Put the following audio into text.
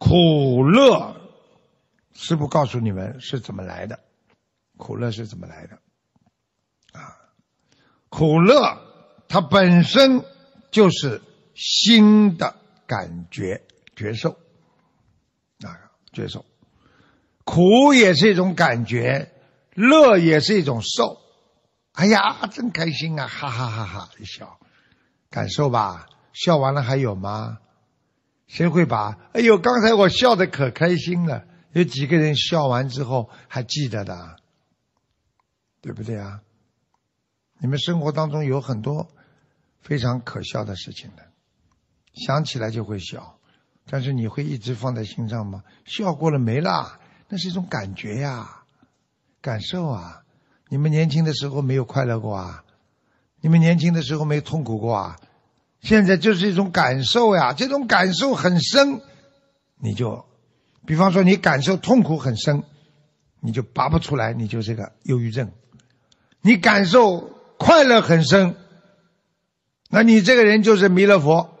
苦乐是不告诉你们是怎么来的？苦乐是怎么来的？啊，苦乐它本身就是心的感觉觉受，啊，觉受，苦也是一种感觉，乐也是一种受。哎呀，真开心啊，哈哈哈哈！一笑，感受吧，笑完了还有吗？谁会把？哎呦，刚才我笑的可开心了。有几个人笑完之后还记得的，对不对啊？你们生活当中有很多非常可笑的事情的，想起来就会笑，但是你会一直放在心上吗？笑过了没啦，那是一种感觉呀，感受啊。你们年轻的时候没有快乐过啊？你们年轻的时候没痛苦过啊？现在就是一种感受呀，这种感受很深，你就，比方说你感受痛苦很深，你就拔不出来，你就这个忧郁症；你感受快乐很深，那你这个人就是弥勒佛。